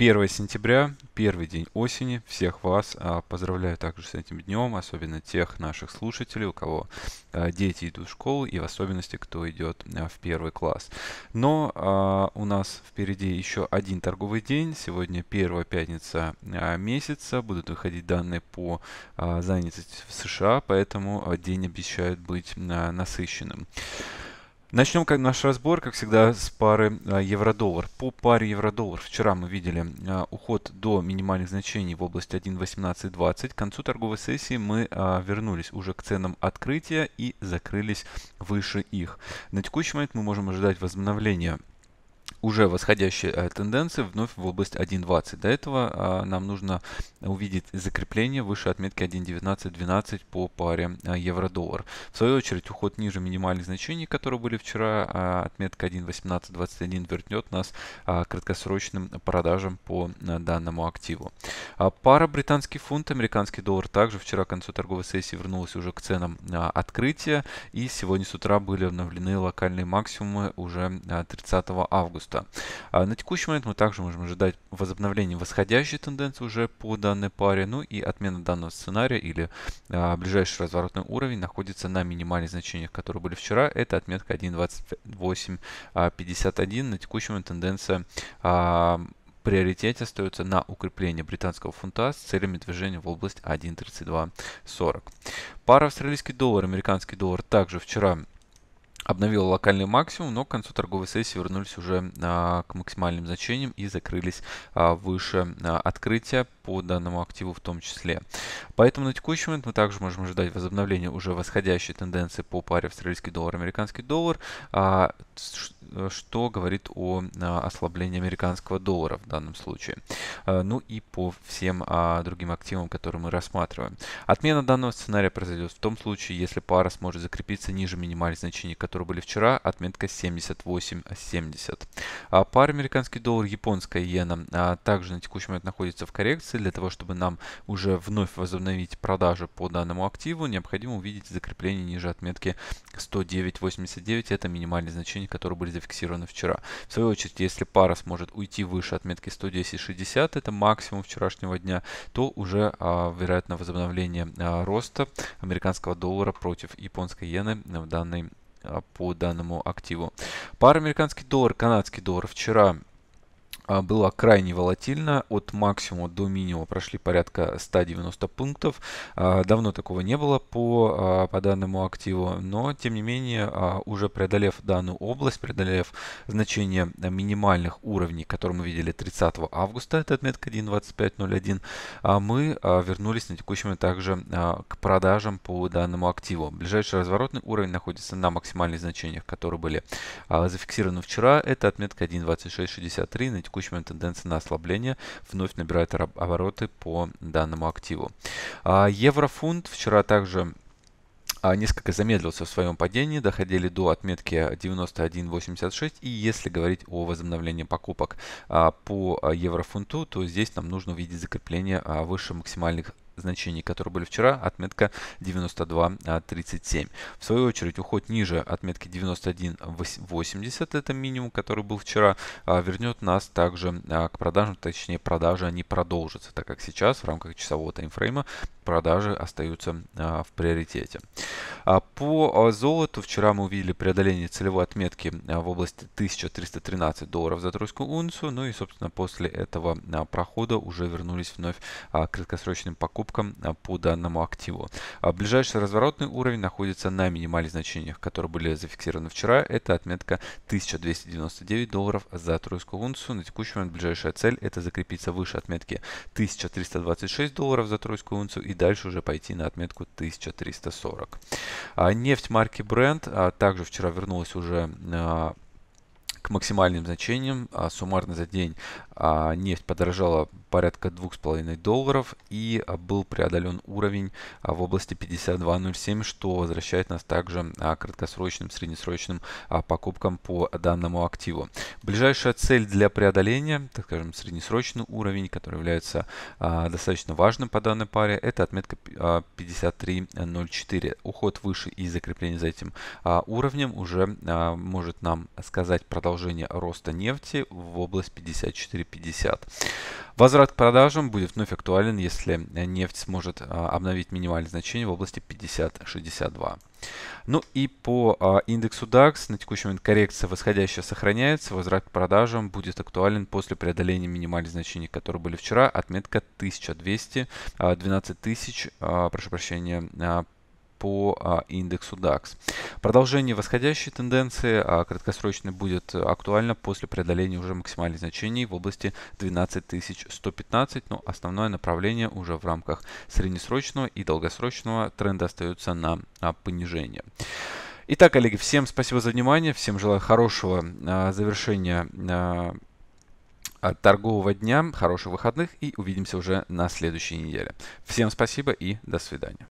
1 сентября, первый день осени. Всех вас а, поздравляю также с этим днем, особенно тех наших слушателей, у кого а, дети идут в школу и в особенности, кто идет а, в первый класс. Но а, у нас впереди еще один торговый день. Сегодня первая пятница а, месяца. Будут выходить данные по а, занятости в США, поэтому а, день обещает быть а, насыщенным. Начнем как наш разбор, как всегда, с пары а, евро-доллар. По паре евро-доллар вчера мы видели а, уход до минимальных значений в области 1.1820. К концу торговой сессии мы а, вернулись уже к ценам открытия и закрылись выше их. На текущий момент мы можем ожидать возобновления уже восходящая э, тенденция вновь в область 1.20. До этого а, нам нужно увидеть закрепление выше отметки 1.19.12 по паре э, евро-доллар. В свою очередь уход ниже минимальных значений, которые были вчера, а, отметка 1.18.21 вернет нас а, к краткосрочным продажам по э, данному активу. Пара британский фунт, американский доллар также вчера к концу торговой сессии вернулась уже к ценам открытия и сегодня с утра были обновлены локальные максимумы уже 30 августа роста. А на текущий момент мы также можем ожидать возобновления восходящей тенденции уже по данной паре, ну и отмена данного сценария или а, ближайший разворотный уровень находится на минимальных значениях, которые были вчера, это отметка 1.2851. А, на текущий момент тенденция приоритете остается на укрепление британского фунта с целями движения в область 1.3240. Пара австралийский доллар, американский доллар также вчера обновила локальный максимум, но к концу торговой сессии вернулись уже а, к максимальным значениям и закрылись а, выше а, открытия по данному активу в том числе. Поэтому на текущий момент мы также можем ожидать возобновления уже восходящей тенденции по паре австралийский доллар-американский доллар. А, Э, что говорит о э, ослаблении американского доллара в данном случае. Э, ну и по всем а, другим активам, которые мы рассматриваем. Отмена данного сценария произойдет в том случае, если пара сможет закрепиться ниже минимальных значений, которые были вчера, отметка 78.70. А Пара американский доллар, японская иена а также на текущий момент находится в коррекции. Для того, чтобы нам уже вновь возобновить продажу по данному активу, необходимо увидеть закрепление ниже отметки 109.89. Это минимальные значения, которые были зафиксированы вчера. В свою очередь, если пара сможет уйти выше отметки 110.60, это максимум вчерашнего дня, то уже а, вероятно возобновление а, роста американского доллара против японской иены в данный а, по данному активу. Пара американский доллар, канадский доллар вчера а, была крайне волатильна. От максимума до минимума прошли порядка 190 пунктов. А, давно такого не было по, а, по данному активу, но тем не менее, уже преодолев данную область, преодолев значение минимальных уровней, которые мы видели 30 августа, это отметка 1.2501, мы вернулись на текущем также к продажам по данному активу. Ближайший разворотный уровень находится на максимальных значениях, которые были зафиксированы вчера, это отметка 1.2663 на текущем текущий момент тенденция на ослабление вновь набирает обороты по данному активу. А, еврофунт вчера также а, несколько замедлился в своем падении, доходили до отметки 91.86. И если говорить о возобновлении покупок а, по еврофунту, то здесь нам нужно увидеть закрепление выше максимальных значений, которые были вчера, отметка 92.37. В свою очередь, уход ниже отметки 91.80, это минимум, который был вчера, а, вернет нас также а, к продажам, точнее продажи они продолжатся, так как сейчас в рамках часового таймфрейма продажи остаются а, в приоритете. А, по а, золоту вчера мы увидели преодоление целевой отметки в области 1313 долларов за тройскую унцию. Ну и, собственно, после этого прохода уже вернулись вновь к краткосрочным покупкам по данному активу. Ближайший разворотный уровень находится на минимальных значениях, которые были зафиксированы вчера. Это отметка 1299 долларов за тройскую унцию. На текущий момент ближайшая цель это закрепиться выше отметки 1326 долларов за тройскую унцию и дальше уже пойти на отметку 1340. А нефть марки Brent а также вчера вернулась уже а, к максимальным значениям. Суммарно за день нефть подорожала порядка 2,5 долларов и а, был преодолен уровень а, в области 52.07, что возвращает нас также а, к краткосрочным, среднесрочным покупкам по данному активу. Ближайшая цель для преодоления, так скажем, среднесрочный уровень, который является достаточно важным по данной паре, это отметка 53.04. Уход выше и закрепление за этим уровнем уже может нам сказать продолжение роста нефти в область 54.50. Возврат Возврат к продажам будет вновь актуален, если нефть сможет а, обновить минимальное значение в области 50-62. Ну и по а, индексу DAX на текущий момент коррекция восходящая сохраняется. Возврат к продажам будет актуален после преодоления минимальных значений, которые были вчера. Отметка 1200, 12 а, тысяч, прошу прощения, по а, индексу DAX. Продолжение восходящей тенденции а, краткосрочной будет актуально после преодоления уже максимальных значений в области 12115, но основное направление уже в рамках среднесрочного и долгосрочного тренда остается на а, понижение. Итак, коллеги, всем спасибо за внимание, всем желаю хорошего завершения торгового дня, хороших выходных и увидимся уже на следующей неделе. Всем спасибо и до свидания.